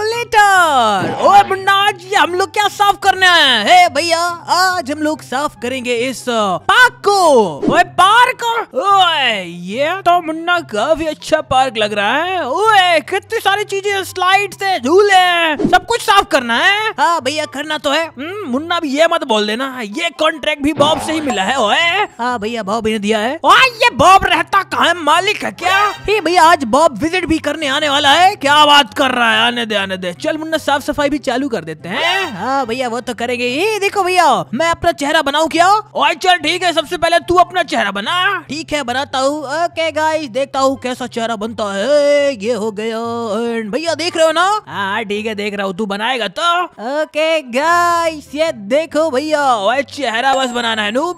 Calculator ओ मुन्ना आज हम लोग क्या साफ करने हैं हे भैया आज हम लोग साफ करेंगे इस पार्क को ओए पार्क ओए ये तो मुन्ना काफी अच्छा पार्क लग रहा है ओए कितनी सारी चीजें स्लाइड से झूले सब कुछ साफ करना है हाँ भैया करना तो है हम्म, मुन्ना भी ये मत बोल देना ये कॉन्ट्रैक्ट भी बॉब से ही मिला है ओए हाँ भैया बॉब ने दिया है ओए ये बॉब रहता कहा मालिक है क्या भैया आज बॉब विजिट भी करने आने वाला है क्या बात कर रहा है आने दे मानद है चल मुन्ना साफ सफाई भी चालू कर देते हैं हाँ भैया वो तो करेंगे ये देखो भैया मैं अपना चेहरा बनाऊ क्या और चल ठीक है सबसे पहले तू अपना चेहरा बना ठीक है बनाता हूँ ओके गाइस देखता हूँ कैसा चेहरा बनता है ये हो गया भैया देख रहे हो ना हाँ ठीक है देख रहा हूँ तू बनाएगा तो ओके गाइस ये देखो भैया चेहरा बस बनाना है नूब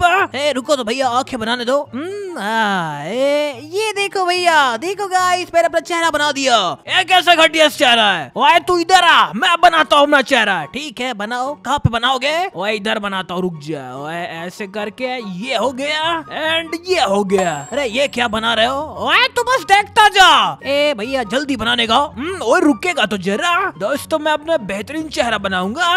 रुको तो भैया आंखें बनाने दो आ, हाँ, ए, ये देखो भैया देखो गाइस मेरा अपना चेहरा बना दिया ये कैसा घटिया चेहरा है तू इधर आ मैं बनाता हूँ अपना चेहरा ठीक है बनाओ कहाँ पे बनाओगे वो इधर बनाता हूँ रुक जा ओए ऐसे करके ये हो गया एंड ये हो गया अरे ये क्या बना रहे हो वह तू बस देखता जा ए भैया जल्दी बनाने का हम्म, ओए रुकेगा तो जरा दोस्तों मैं अपना बेहतरीन चेहरा बनाऊंगा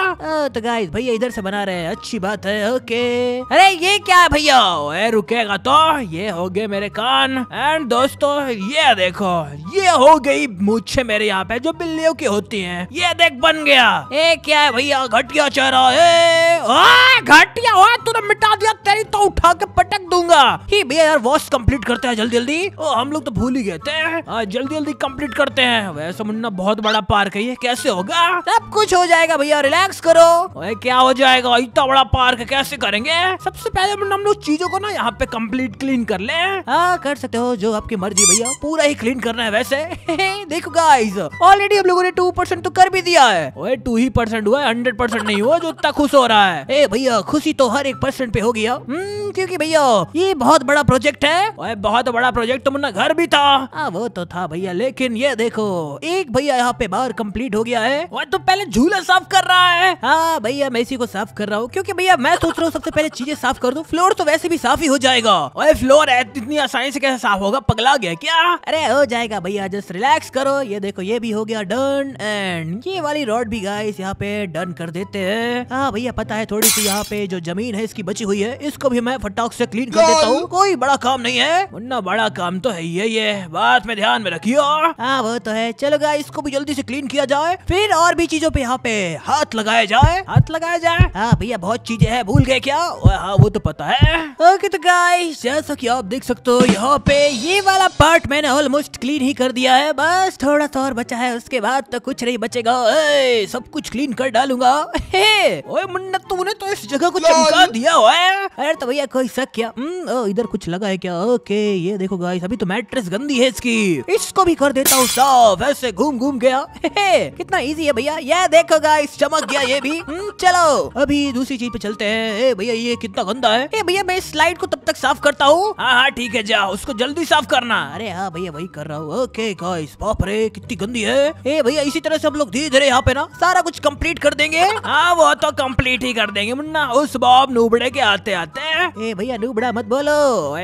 तो गाइस भैया इधर से बना रहे हैं अच्छी बात है ओके अरे ये क्या है भैया ओए रुकेगा तो ये हो गए मेरे कान एंड दोस्तों ये देखो ये हो गई मुझे मेरे यहाँ पे जो बिल्लियों की होती होती हैं ये देख बन गया ए क्या है भैया घटिया चेहरा है हाँ, घटिया हो तूने मिटा दिया तेरी तो उठा के पटक दूंगा ही भैया यार वॉश कंप्लीट करते हैं जल्दी जल्दी ओ हम लोग तो भूल ही गए थे जल्दी जल्दी कंप्लीट करते हैं वैसे मुन्ना बहुत बड़ा पार्क है ये कैसे होगा सब कुछ हो जाएगा भैया रिलैक्स करो ओए क्या हो जाएगा इतना बड़ा पार्क कैसे करेंगे सबसे पहले मुन्ना हम लोग चीजों को ना यहाँ पे कम्प्लीट क्लीन कर ले हाँ कर सकते हो जो आपकी मर्जी भैया पूरा ही क्लीन करना है वैसे देखो गाइस ऑलरेडी हम लोगों ने टू परसेंट तो कर भी दिया है ओए टू ही परसेंट हुआ है हंड्रेड परसेंट नहीं हुआ जो इतना खुश हो रहा है ए भैया खुशी तो हर एक परसेंट पे हो गया हम्म, क्योंकि भैया ये बहुत बड़ा प्रोजेक्ट है ओए बहुत बड़ा प्रोजेक्ट तो मुन्ना घर भी था आ, वो तो था भैया लेकिन ये देखो एक भैया यहाँ पे बार कम्प्लीट हो गया है ओए तो पहले झूला साफ कर रहा है हाँ भैया मैं इसी को साफ कर रहा हूँ क्योंकि भैया मैं सोच रहा हूँ सबसे पहले चीजें साफ कर दू फ्लोर तो वैसे भी साफ ही हो जाएगा ओए फ्लोर इतनी आसानी से कैसे साफ होगा पगला गया क्या अरे हो जाएगा भैया जस्ट रिलैक्स करो ये देखो ये भी हो गया डन एंड ये वाली रॉड भी गाइस यहाँ पे डन कर देते हैं हाँ भैया पता है थोड़ी सी यहाँ पे जो जमीन है इसकी बची हुई है इसको भी मैं फटाक से क्लीन कर देता हूँ कोई बड़ा काम नहीं है उन्ना बड़ा काम तो है ये ये बात में ध्यान में रखियो हाँ वो तो है चलो गाय इसको भी जल्दी से क्लीन किया जाए फिर और भी चीजों पे यहाँ पे हाथ लगाया जाए हाथ लगाया जाए हाँ भैया बहुत चीजें है भूल गए क्या हाँ वो तो पता है ओके तो गाय जैसा की आप देख सकते हो यहाँ पे ये वाला पार्ट मैंने ऑलमोस्ट क्लीन ही कर दिया है बस थोड़ा सा और बचा है उसके बाद तो कुछ कुछ नहीं बचेगा ए, सब कुछ क्लीन कर डालूंगा हे ओए मुन्ना तूने तो इस जगह को चमका दिया हुआ है अरे तो भैया कोई शक क्या हम्म, इधर कुछ लगा है क्या ओके ये देखो गाइस अभी तो मैट्रेस गंदी है इसकी इसको भी कर देता हूँ साफ ऐसे घूम घूम गया कितना इजी है भैया ये देखो गाइस चमक गया ये भी हम्म, चलो अभी दूसरी चीज पे चलते हैं भैया ये कितना गंदा है भैया मैं स्लाइड को तब तक साफ करता हूँ हाँ हाँ ठीक है जाओ उसको जल्दी साफ करना अरे हाँ भैया वही कर रहा हूँ ओके गाइस बाप रे कितनी गंदी है ए भैया इसी तरह से हम लोग धीरे धीरे यहाँ पे ना सारा कुछ कम्प्लीट कर देंगे हाँ वो तो कम्प्लीट ही कर देंगे मुन्ना उस बॉब नूबड़े के आते आते ए भैया नूबड़ा मत बोलो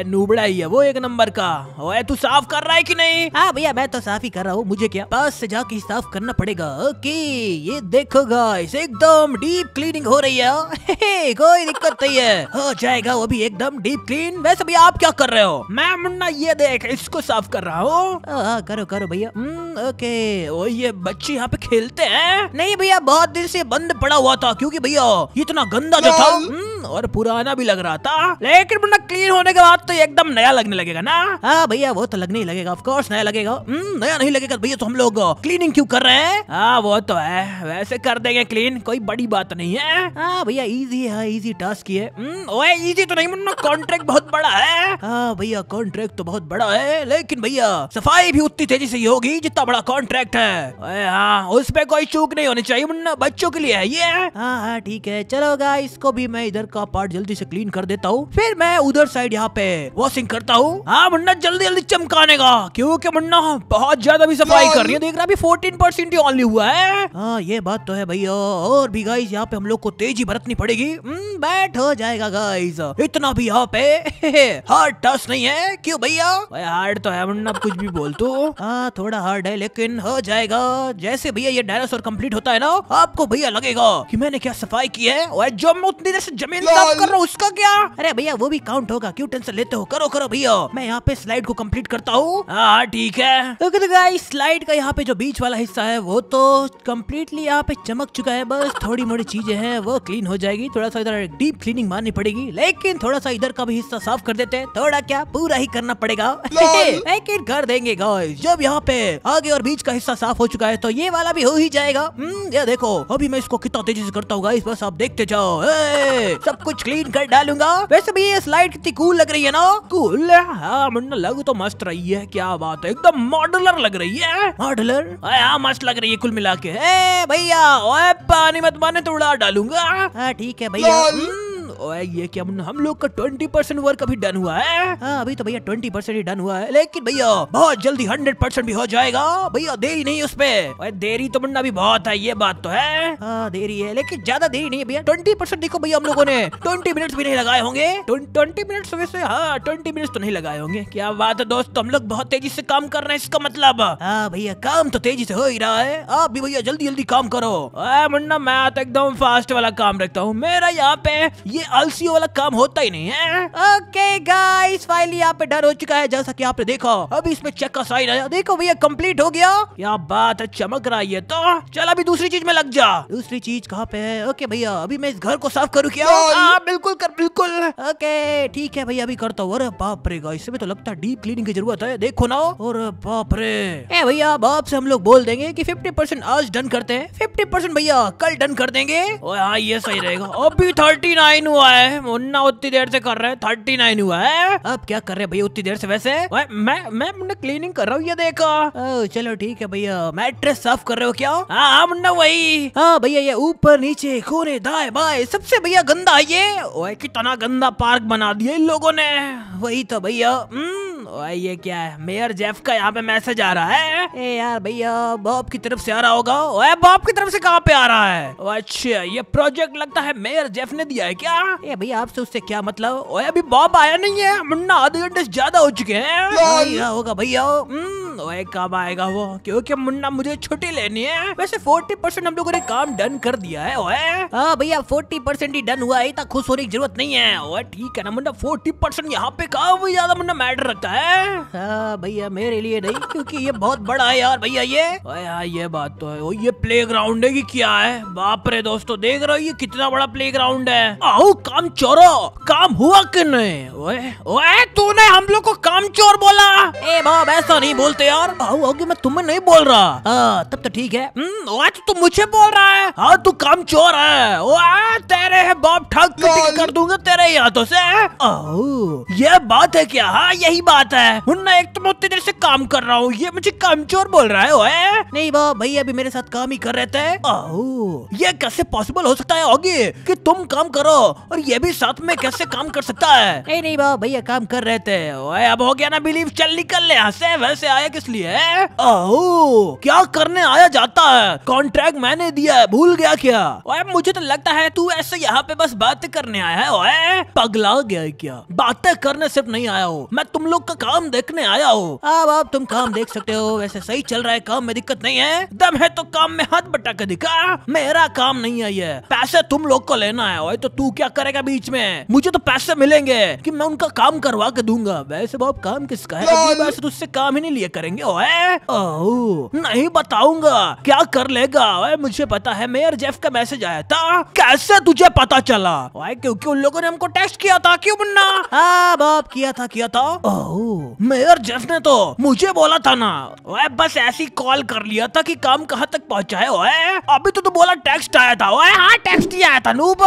नूबड़ा ही है वो एक नंबर का ओए तू साफ कर रहा है कि नहीं हाँ भैया मैं तो साफ ही कर रहा हूँ मुझे क्या बस से जाके साफ करना पड़ेगा ओके ये देखो गाइस एकदम डीप क्लीनिंग हो रही है कोई दिक्कत नहीं है हो जाएगा वो भी एकदम डीप क्लीन वैसे भैया आप क्या कर रहे हो मैं मुन्ना ये देख इसको साफ कर रहा हूँ हाँ, हाँ, करो करो भैया ओके हम्म, ओ ये बच्चे बच्चे यहाँ पे खेलते हैं नहीं भैया बहुत दिन से बंद पड़ा हुआ था क्योंकि भैया इतना गंदा जो था हम्म। और पुराना भी लग रहा था लेकिन वरना क्लीन होने के बाद तो एकदम नया लगने लगेगा ना हाँ भैया वो तो लगने ही लगेगा ऑफ कोर्स नया लगेगा हम्म, नया नहीं लगेगा भैया तो हम लोग क्लीनिंग क्यों कर रहे हैं हाँ वो तो है वैसे कर देंगे क्लीन कोई बड़ी बात नहीं है हाँ भैया इजी है इजी हाँ, टास्क ही है हम्म, ओए इजी तो नहीं मुन्ना कॉन्ट्रैक्ट बहुत बड़ा है हाँ भैया कॉन्ट्रैक्ट तो बहुत बड़ा है लेकिन भैया सफाई भी उतनी तेजी से होगी जितना बड़ा कॉन्ट्रैक्ट है हाँ उस पर कोई चूक नहीं होनी चाहिए मुन्ना बच्चों के लिए है ये हाँ हाँ ठीक है चलो गाइस को भी मैं इधर का पार्ट जल्दी से क्लीन कर देता हूँ फिर मैं उधर साइड यहाँ पे वॉशिंग करता हूँ हाँ मुन्ना जल्दी जल्दी चमकाने का क्योंकि मुन्ना बहुत ज्यादा भी सफाई कर रही है देख रहा अभी फोर्टीन परसेंट ही ऑनली हुआ है हाँ ये बात तो है भैया और भी गाइस यहाँ पे हम लोग को तेजी बरतनी पड़ेगी हम्म, बैठ हो जाएगा गाइस इतना भी यहाँ पे हार्ड टस नहीं है क्यों भैया हार्ड तो है मुन्ना कुछ भी बोल तो हाँ थोड़ा हार्ड है लेकिन हो जाएगा जैसे भैया ये डायनासोर कम्प्लीट होता है ना आपको भैया लगेगा की मैंने क्या सफाई की है और जो मैं उतनी देर से इंतजाम कर रहा हूँ उसका क्या अरे भैया वो भी काउंट होगा क्यों टेंशन लेते हो करो करो भैया मैं यहाँ पे स्लाइड को कम्प्लीट करता हूँ हाँ ठीक है स्लाइड तो का यहाँ पे जो बीच वाला हिस्सा है वो तो कम्प्लीटली यहाँ पे चमक चुका है बस थोड़ी मोड़ी चीजें हैं वो क्लीन हो जाएगी थोड़ा सा इधर डीप क्लीनिंग मारनी पड़ेगी लेकिन थोड़ा सा इधर का भी हिस्सा साफ कर देते हैं थोड़ा क्या पूरा ही करना पड़ेगा लेकिन कर देंगे जब यहाँ पे आगे और बीच का हिस्सा साफ हो चुका है तो ये वाला भी हो ही जाएगा हम्म, ये देखो अभी मैं इसको कितना तेजी से करता हूँ बस आप देखते जाओ सब कुछ क्लीन कर डालूंगा वैसे भी ये स्लाइड कितनी कूल लग रही है ना कूल हाँ मुन्ना लग तो मस्त रही है क्या बात है एकदम मॉडलर लग रही है मॉडलर हाँ, हाँ, मस्त लग रही है कुल मिला के भैया पानी मत माने तो उड़ा डालूंगा हाँ, ठीक है भैया ओए ये क्या हम लोग का ट्वेंटी परसेंट वर्क अभी डन हुआ है हाँ अभी तो भैया ट्वेंटी परसेंट ही डन हुआ है लेकिन भैया बहुत जल्दी हंड्रेड परसेंट भी हो जाएगा भैया देरी नहीं उस पे देरी तो मुन्ना भी बहुत है ये बात तो है हाँ देरी है लेकिन ज्यादा देरी नहीं है भैया ट्वेंटी परसेंट देखो भैया हम लोगों ने ट्वेंटी मिनट भी नहीं लगाए होंगे ट्वेंटी मिनट वैसे हाँ ट्वेंटी मिनट तो नहीं लगाए होंगे क्या बात है दोस्त हम लोग बहुत तेजी से काम कर रहे हैं इसका मतलब हाँ भैया काम तो तेजी से हो ही रहा है आप भी भैया जल्दी जल्दी काम करो मुन्ना मैं तो एकदम फास्ट वाला काम रखता हूँ मेरा यहाँ पे ये आलसी वाला काम होता ही नहीं है ओके गाइस फाइनली यहाँ पे डर हो चुका है जैसा कि आपने देखा अभी इसमें चेक का साइन आया देखो भैया कंप्लीट हो गया क्या बात है चमक रहा है तो चल अभी दूसरी चीज में लग जा दूसरी चीज कहाँ पे है ओके भैया अभी मैं इस घर को साफ करूँ क्या आ, हाँ, हाँ, बिल्कुल कर बिल्कुल ओके ठीक है भैया अभी करता हूँ अरे बाप रे गाइस इसमें तो लगता है डीप क्लीनिंग की जरूरत है देखो ना और बाप रे भैया अब आपसे हम लोग बोल देंगे की फिफ्टी परसेंट आज डन करते हैं फिफ्टी परसेंट भैया कल डन कर देंगे ओ हाँ ये सही रहेगा अभी थर्टी नाइन हुआ हुआ है मुन्ना उतनी देर से कर रहे हैं थर्टी नाइन हुआ है अब क्या कर रहे भैया उतनी देर से वैसे मैं मैं मुन्ना क्लीनिंग कर रहा हूँ ये देखो चलो ठीक है भैया मैट्रेस साफ कर रहे हो क्या हाँ, हाँ मुन्ना वही हाँ भैया ये ऊपर नीचे खोने दाए बाए सबसे भैया गंदा ये ओए कितना गंदा पार्क बना दिया इन लोगों ने वही तो भैया हम्म, ओए ये क्या है मेयर जेफ का यहाँ पे मैसेज आ रहा है ए यार भैया बॉब की तरफ से आ रहा होगा ओए बॉब की तरफ से कहाँ पे आ रहा है अच्छा ये प्रोजेक्ट लगता है मेयर जेफ ने दिया है क्या ए भैया आपसे उससे क्या मतलब ओए अभी बॉब आया नहीं है मुन्ना आधे घंटे ज्यादा हो चुके हैं होगा भैया हम्म, ओए कब आएगा वो क्योंकि मुन्ना मुझे छुट्टी लेनी है वैसे फोर्टी परसेंट हम लोगों ने काम डन कर दिया है ओए हाँ भैया फोर्टी परसेंट ही डन हुआ है इतना खुश होने की जरूरत नहीं है ओए ठीक है ना मुन्ना फोर्टी परसेंट यहाँ पे काफी ज्यादा मुन्ना मैटर रखता है हाँ भैया मेरे लिए नहीं क्योंकि ये बहुत बड़ा है यार भैया ये यार हाँ, ये बात तो है ये प्ले ग्राउंड है की क्या है बाप रे दोस्तों देख रहे हो ये कितना बड़ा प्ले ग्राउंड है आओ काम चोरो काम हुआ कि नहीं ओए ओए तूने हम लोग को काम चोर बोला ए बाप ऐसा नहीं बोलते यार आओ आओ मैं तुम्हें नहीं बोल रहा आ, तब तो ठीक है हम्म, आज तू तो मुझे बोल रहा है हाँ तू तो काम चोर है तेरे है बाप ठग कर दूंगा तेरे हाथों से आओ ये बात है क्या हाँ यही बात है ना एक तो मैं उतनी देर से काम कर रहा हूँ ये मुझे काम चोर बोल रहा है ओए नहीं बा भैया अभी मेरे साथ काम ही कर रहे थे आओ ये कैसे पॉसिबल हो सकता है ओगी कि तुम काम करो और ये भी साथ में कैसे काम कर सकता है नहीं नहीं बा भैया काम कर रहे थे ओए अब हो गया ना बिलीव चल निकल ले यहाँ वैसे आया कि किस लिए ओ, क्या करने आया जाता है कॉन्ट्रैक्ट मैंने दिया है भूल गया क्या ओए मुझे तो लगता है तू ऐसे यहाँ पे बस बातें करने आया है ओए पगला गया क्या बातें करने सिर्फ नहीं आया हो मैं तुम लोग का काम देखने आया हो अब आप तुम काम देख सकते हो वैसे सही चल रहा है काम में दिक्कत नहीं है दम है तो काम में हाथ बटा कर दिखा मेरा काम नहीं है ये पैसे तुम लोग को लेना है ओए तो तू क्या करेगा बीच में मुझे तो पैसे मिलेंगे की मैं उनका काम करवा के दूंगा वैसे बाप काम किसका है तो काम ही नहीं लिया करेंगे करेंगे ओए ओ, नहीं बताऊंगा क्या कर लेगा ओए मुझे पता है मेयर जेफ का मैसेज आया था कैसे तुझे पता चला ओए क्योंकि उन लोगों ने हमको टेस्ट किया था क्यों मुन्ना हाँ बाप किया था किया था ओह मेयर जेफ ने तो मुझे बोला था ना ओए बस ऐसी कॉल कर लिया था कि काम कहाँ तक पहुँचा है ओए अभी तो तू बोला टेक्स्ट आया था ओए हाँ टेक्स्ट ही आया था नूब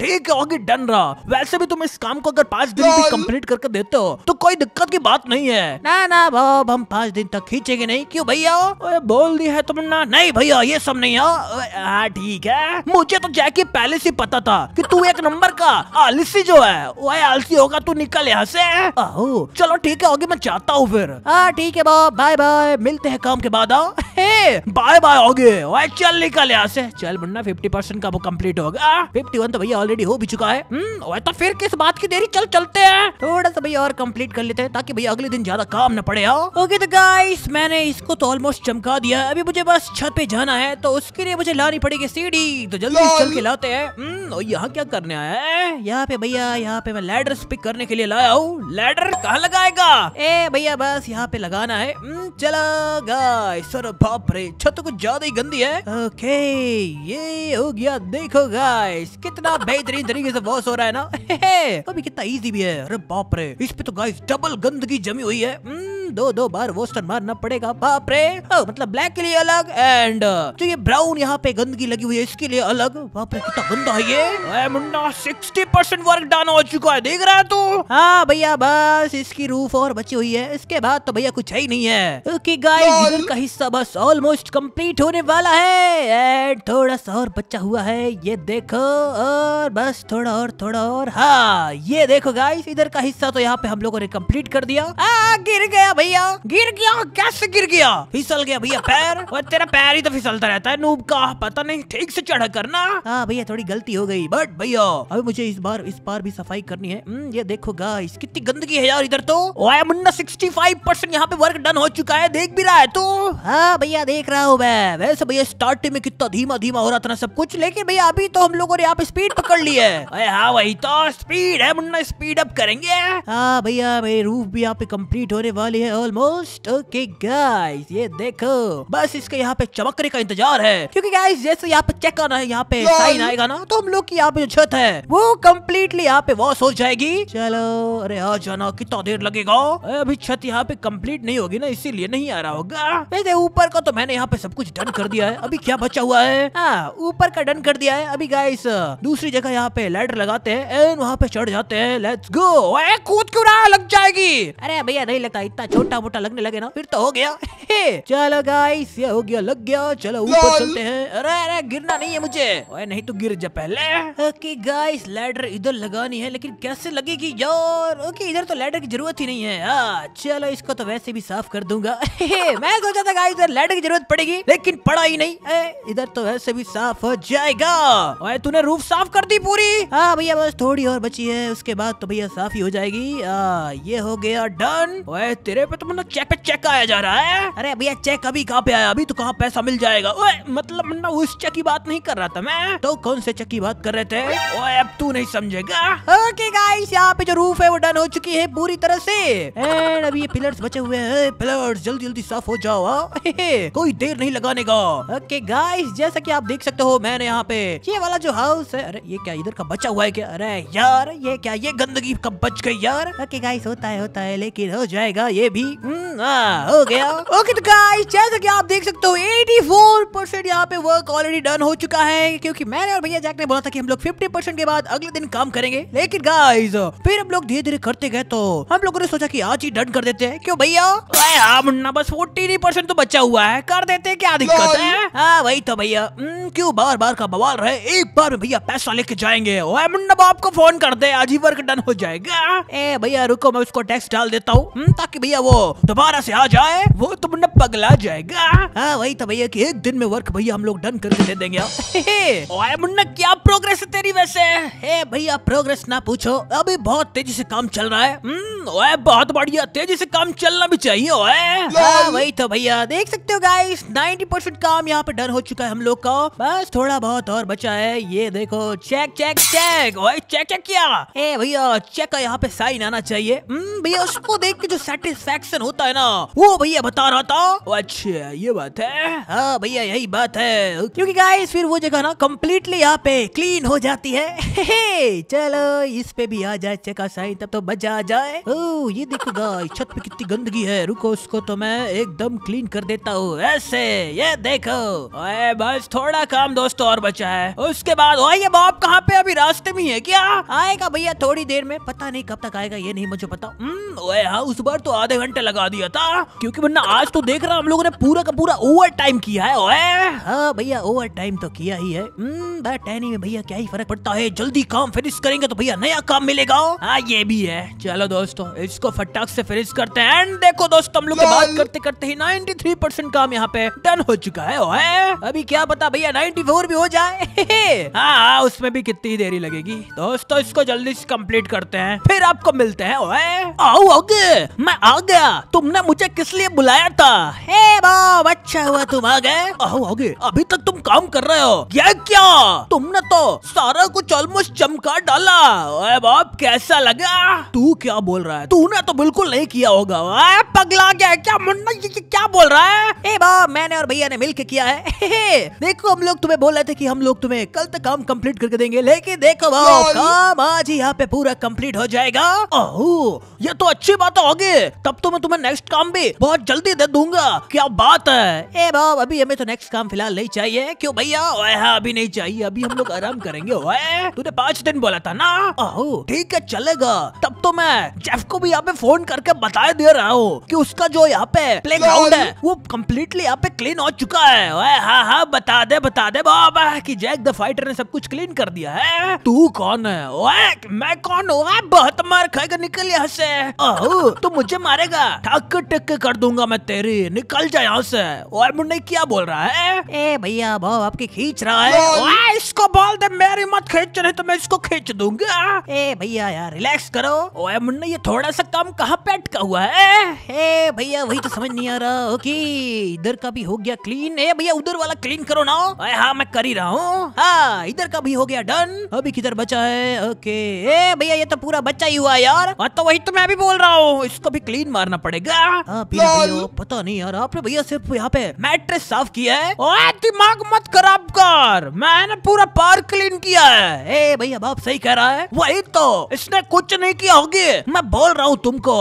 ठीक है ओके डन रहा वैसे भी तुम इस काम को अगर पाँच दिन भी कंप्लीट करके देते हो तो कोई दिक्कत की बात नहीं है ना ना बाब हम हम पांच दिन तक खींचेंगे नहीं क्यों भैया बोल दिया है तुमने नहीं भैया ये सब नहीं हाँ ठीक है मुझे तो जैकी पहले से पता था कि तू एक नंबर का आलसी जो है वह आलसी होगा तू निकल यहाँ से आहो चलो ठीक है होगी मैं चाहता हूँ फिर हाँ ठीक है बाय बाय मिलते हैं काम के बाद आओ बाय बाय होगे वह चल निकल यहाँ से चल मुन्ना फिफ्टी परसेंट का वो कम्प्लीट होगा फिफ्टी वन तो भैया ऑलरेडी हो भी चुका है वह हम्म, तो फिर किस बात की देरी चल चलते हैं थोड़ा सा भैया और कम्प्लीट कर लेते हैं ताकि भैया अगले दिन ज्यादा काम न पड़े आओ ओके तो गाइस मैंने इसको तो ऑलमोस्ट चमका दिया अभी मुझे बस छत पे जाना है तो उसके लिए मुझे लानी पड़ेगी सीढ़ी तो जल्दी चल के लाते हैं हम्म, और यहाँ क्या करने आया है यहाँ पे भैया यहाँ पे मैं लैडर पिक करने के लिए लाया हूँ लैडर कहाँ लगाएगा ए भैया बस यहाँ पे लगाना है हम्म, चला गाय सर बाप रे छत तो कुछ ज्यादा ही गंदी है ओके ये हो गया देखो गाय कितना बेहतरीन तरीके से वॉश हो रहा है ना अभी कितना ईजी भी है अरे बाप रे इस पे तो गाय डबल गंदगी जमी हुई है हम्म, दो दो बार वोस्टन मारना पड़ेगा बाप रे मतलब ब्लैक के लिए अलग एंड जो तो ये ब्राउन यहाँ पे गंदगी लगी हुई है इसके लिए अलग बाप रे कितना गंदा है ये मुंडा सिक्सटी परसेंट वर्क डन हो चुका है देख रहा है तू हाँ भैया बस इसकी रूफ और बची हुई है इसके बाद तो भैया कुछ है ही नहीं है क्योंकि गाइस का हिस्सा बस ऑलमोस्ट कम्प्लीट होने वाला है एंड थोड़ा सा और बच्चा हुआ है ये देखो और बस थोड़ा और थोड़ा और हाँ ये देखो गाइस इधर का हिस्सा तो यहाँ पे हम लोगों ने कंप्लीट कर दिया आ गिर गया भैया गिर गया कैसे गिर गया फिसल गया भैया पैर और तेरा पैर ही तो फिसलता रहता है नूब का पता नहीं ठीक से चढ़ा करना हाँ भैया थोड़ी गलती हो गई बट भैया अभी मुझे इस बार इस बार भी सफाई करनी है हम्म, ये देखो गाइस कितनी गंदगी है यार इधर तो आया मुन्ना फाइव परसेंट यहाँ पे वर्क डन हो चुका है देख भी रहा है तू हाँ भैया देख रहा हूँ मैं वैसे भैया स्टार्टिंग में कितना धीमा धीमा हो रहा था ना सब कुछ लेकिन भैया अभी तो हम लोगों ने यहाँ पे स्पीड पकड़ ली है हाँ वही तो स्पीड है मुन्ना स्पीड अप करेंगे हाँ भैया मेरी रूफ भी यहाँ पे कम्प्लीट होने वाली है हैं ऑलमोस्ट ओके गाइस ये देखो बस इसके यहाँ पे चमकने का इंतजार है क्योंकि गाइस जैसे यहाँ पे चेक करना है यहाँ पे साइन आएगा ना तो हम लोग की यहाँ पे जो छत है वो कम्प्लीटली यहाँ पे वॉश हो जाएगी चलो अरे आ जाना कितना देर लगेगा अभी छत यहाँ पे कम्प्लीट नहीं होगी ना इसीलिए नहीं आ रहा होगा वैसे ऊपर का तो मैंने यहाँ पे सब कुछ डन कर दिया है अभी क्या बचा हुआ है हाँ, ऊपर का डन कर दिया है अभी गाइस दूसरी जगह यहाँ पे लैडर लगाते हैं एंड वहाँ पे चढ़ जाते हैं लेट्स गो कूद क्यों रहा लग जाएगी अरे भैया नहीं लगता इतना छोटा मोटा लगने लगे ना फिर तो हो गया चलो गाइस ये हो गया लग गया चलो ऊपर चलते हैं अरे अरे गिरना नहीं है मुझे ओए नहीं तो गिर जा पहले ओके गाइस लैडर इधर लगानी है लेकिन कैसे लगेगी यार ओके इधर तो लैडर की जरूरत ही नहीं है आ, चलो इसको तो वैसे भी साफ कर दूंगा मैं सोचा था गाइस इधर लैडर की जरूरत पड़ेगी लेकिन पड़ा ही नहीं इधर तो वैसे भी साफ हो जाएगा ओए तूने रूफ साफ कर दी पूरी हाँ भैया बस थोड़ी और बची है उसके बाद तो भैया साफ ही हो जाएगी ये हो गया डन ओए तेरे पे तो मतलब चेक पे चेक आया जा रहा है अरे भैया चेक अभी कहाँ पे आया अभी तो कहाँ पैसा मिल जाएगा ओए मतलब मतलब उस चेक की बात नहीं कर रहा था मैं तो कौन से चेक की बात कर रहे थे ओए अब तू नहीं समझेगा ओके गाइस यहाँ पे जो रूफ है वो डन हो चुकी है पूरी तरह से एंड अभी ये पिलर्स बचे हुए हैं पिलर्स जल्दी जल्दी साफ हो जाओ हाँ। कोई देर नहीं लगाने का ओके गाइस जैसा की आप देख सकते हो मैंने यहाँ पे ये वाला जो हाउस है अरे ये क्या इधर का बचा हुआ है क्या अरे यार ये क्या ये गंदगी कब बच गई यार ओके गाइस होता है होता है लेकिन हो जाएगा ये भी हम्म, हाँ, हो गया ओके तो गाइस जैसा कि आप देख सकते हो 84 परसेंट यहाँ पे वर्क ऑलरेडी डन हो चुका है क्योंकि मैंने और भैया जैक ने बोला था कि हम लोग 50 परसेंट के बाद अगले दिन काम करेंगे लेकिन गाइस फिर हम लोग धीरे धीरे करते गए तो हम लोगों ने सोचा की आज ही डन कर देते हैं क्यों भैया हाँ, बस फोर्टी परसेंट तो बचा हुआ है कर देते क्या दिक्कत है हाँ वही तो भैया हम्म, क्यों बार बार का बवाल रहे एक बार भैया पैसा लेके जाएंगे आपको फोन कर दे आज ही वर्क डन हो जाएगा ए भैया रुको मैं उसको टैक्स डाल देता हूँ हम्म, ताकि भैया वो दोबारा से आ जाए वो तुम तो न पगला जाएगा हाँ वही तो भैया की एक दिन में वर्क भैया हम लोग डन करके दे देंगे मुन्ना क्या प्रोग्रेस है तेरी वैसे भैया प्रोग्रेस ना पूछो अभी बहुत तेजी से काम चल रहा है हम्म, ओए बहुत बढ़िया तेजी से काम चलना भी चाहिए ओए हाँ, वही तो भैया देख सकते हो गाइस 90 परसेंट काम यहाँ पे डन हो चुका है हम लोग का बस थोड़ा बहुत और बचा है ये देखो चेक चेक चेक ओए चेक चेक किया ए भैया चेक का यहाँ पे साइन आना चाहिए हम्म, भैया उसको देख के जो सेटिस्फेक्शन होता है ना वो भैया बता रहा था अच्छा ये बात है हाँ भैया यही बात है क्यूँकी गाइस फिर वो जगह ना कम्प्लीटली यहाँ पे क्लीन हो जाती है चलो इस पे भी आ जाए चेक का साइन तब तो बचा जाए ओ ये देखो छत पे कितनी गंदगी है रुको उसको तो मैं एकदम क्लीन कर देता हूँ ऐसे ये देखो ओए बस थोड़ा काम दोस्तों और बचा है उसके बाद ओए ये बाप कहाँ पे अभी रास्ते में है क्या आएगा भैया थोड़ी देर में पता नहीं कब तक आएगा ये नहीं मुझे पता हम्म, ओए हाँ उस बार तो आधे घंटे लगा दिया था क्यूँकी वरना आज तो देख रहा हम लोगो ने पूरा का पूरा ओवर टाइम किया है हाँ भैया ओवर टाइम तो किया ही है हम्म, टहनी में भैया क्या ही फर्क पड़ता है जल्दी काम फिनिश करेंगे तो भैया नया काम मिलेगा हाँ ये भी है चलो दोस्तों दोस्तों इसको फटाक से फिनिश करते हैं एंड देखो दोस्तों हम लोग बात करते करते ही 93 परसेंट काम यहाँ पे डन हो चुका है ओए अभी क्या पता भैया 94 भी हो जाए हाँ, हाँ उसमें भी कितनी देरी लगेगी दोस्तों इसको जल्दी से कंप्लीट करते हैं फिर आपको मिलते हैं ओए आओ आगे मैं आ गया तुमने मुझे किस लिए बुलाया था हे बाब अच्छा हुआ तुम आ गए आओ आगे अभी तक तुम काम कर रहे हो क्या क्या तुमने तो सारा कुछ ऑलमोस्ट चमका डाला ओए बाप कैसा लगा तू क्या बोल रहा रहा है तूने तो बिल्कुल नहीं किया होगा आ, पगला गया क्या मुन्ना ये, ये क्या बोल रहा है ए बा मैंने और भैया ने मिलके किया है देखो हम लोग तुम्हें बोल रहे थे कि हम लोग तुम्हें कल तक काम कंप्लीट करके देंगे लेकिन देखो बाओ काम आज ही यहाँ पे पूरा कंप्लीट हो जाएगा ओहो ये तो अच्छी बात होगी तब तो मैं तुम्हें नेक्स्ट काम भी बहुत जल्दी दे दूंगा क्या बात है ए बाब अभी हमें तो नेक्स्ट काम फिलहाल नहीं चाहिए क्यों भैया हाँ, अभी नहीं चाहिए अभी हम लोग आराम करेंगे तूने पाँच दिन बोला था ना ठीक है चलेगा तब तो मैं स्टाफ को भी यहाँ पे फोन करके बता दे रहा हूँ कि उसका जो यहाँ पे प्ले ग्राउंड है वो कम्प्लीटली यहाँ पे क्लीन हो चुका है हाँ हाँ बता दे बता दे बाबा कि जैक द फाइटर ने सब कुछ क्लीन कर दिया है तू कौन है ओए मैं कौन हूँ बहुत मार खाएगा निकल यहाँ से ओह तो मुझे मारेगा ठक टक कर दूंगा मैं तेरी निकल जाए यहाँ से और मुन्ने क्या बोल रहा है ए भैया भाव आपके खींच रहा है इसको बोल दे मेरी मत खींच रहे तो मैं इसको खींच दूंगा ए भैया यार रिलैक्स करो ओए मुन्ने ये थोड़ा सा काम कहाँ पे अटका हुआ है हे भैया वही तो समझ नहीं आ रहा ओके इधर का भी हो गया क्लीन है भैया उधर वाला क्लीन करो ना अरे हाँ मैं कर ही रहा हूँ हाँ इधर का भी हो गया डन अभी किधर बचा है ओके ए भैया ये तो पूरा बचा ही हुआ यार हाँ तो वही तो मैं भी बोल रहा हूँ इसको भी क्लीन मारना पड़ेगा हाँ, पता नहीं यार आपने भैया सिर्फ यहाँ पे मैट्रेस साफ किया है ओए दिमाग मत खराब कर मैंने पूरा पार्क क्लीन किया है ए भैया बाप सही कह रहा है वही तो इसने कुछ नहीं किया होगी मैं बोल रहा हूँ तुमको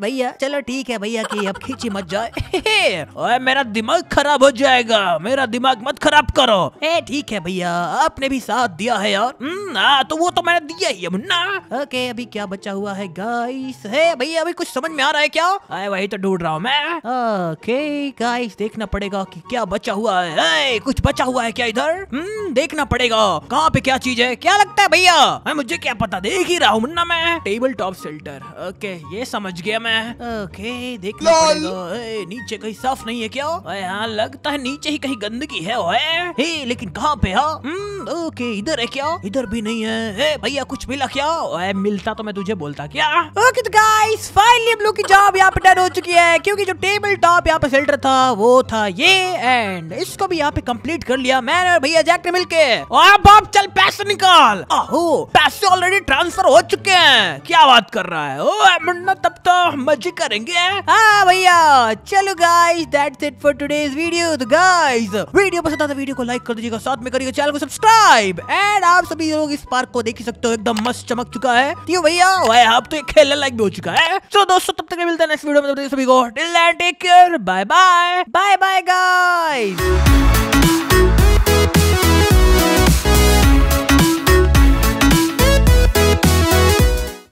भैया चलो ठीक है भैया की अब खींची मत जाए ओए मेरा दिमाग खराब हो जाएगा मेरा दिमाग मत खराब करो ए ठीक है भैया आपने भी साथ दिया है यार आ, हम्म, हाँ, तो वो तो मैंने दिया ही मुन्ना ओके अभी क्या बचा हुआ है गाइस भैया अभी कुछ समझ में आ रहा है क्या अरे वही तो ढूंढ रहा हूँ मैं ओके गाइस देखना पड़ेगा की क्या बचा हुआ है ए, कुछ बचा हुआ है क्या इधर हम्म, देखना पड़ेगा कहाँ पे क्या चीज है क्या लगता है भैया मुझे क्या पता देख ही रहा हूँ मुन्ना मैं table top of filter okay ये समझ गया मैं ओके देख पड़ेगा नीचे कहीं साफ नहीं है क्या यहाँ लगता है नीचे ही कहीं गंदगी है ओए ए, लेकिन कहाँ पे हा? ओके हम्म, इधर है क्या इधर भी नहीं है भैया कुछ मिला क्या ओए मिलता तो मैं तुझे बोलता क्या ओके तो गाइस फाइनली हम लोग की जॉब यहाँ पे डन हो चुकी है क्योंकि जो टेबल टॉप यहाँ पे सेल्टर था वो था ये एंड इसको भी यहाँ पे कंप्लीट कर लिया मैंने और भैया जैक ने मिलके और बाप चल पैसे निकाल आहो पैसे ऑलरेडी ट्रांसफर हो चुके हैं क्या बात बात कर रहा है ओ मुन्ना तब तो मजे करेंगे हाँ भैया चलो guys that's it for today's video तो गाइस वीडियो पसंद आता वीडियो को लाइक कर दीजिएगा साथ में करिएगा चैनल को सब्सक्राइब एंड आप सभी लोग इस पार्क को देख सकते हो एकदम मस्त चमक चुका है क्यों भैया भाई आप तो खेलने लायक भी हो चुका है तो दोस्तों तब तक मिलते हैं नेक्स्ट वीडियो में सभी को till take care bye bye bye bye guys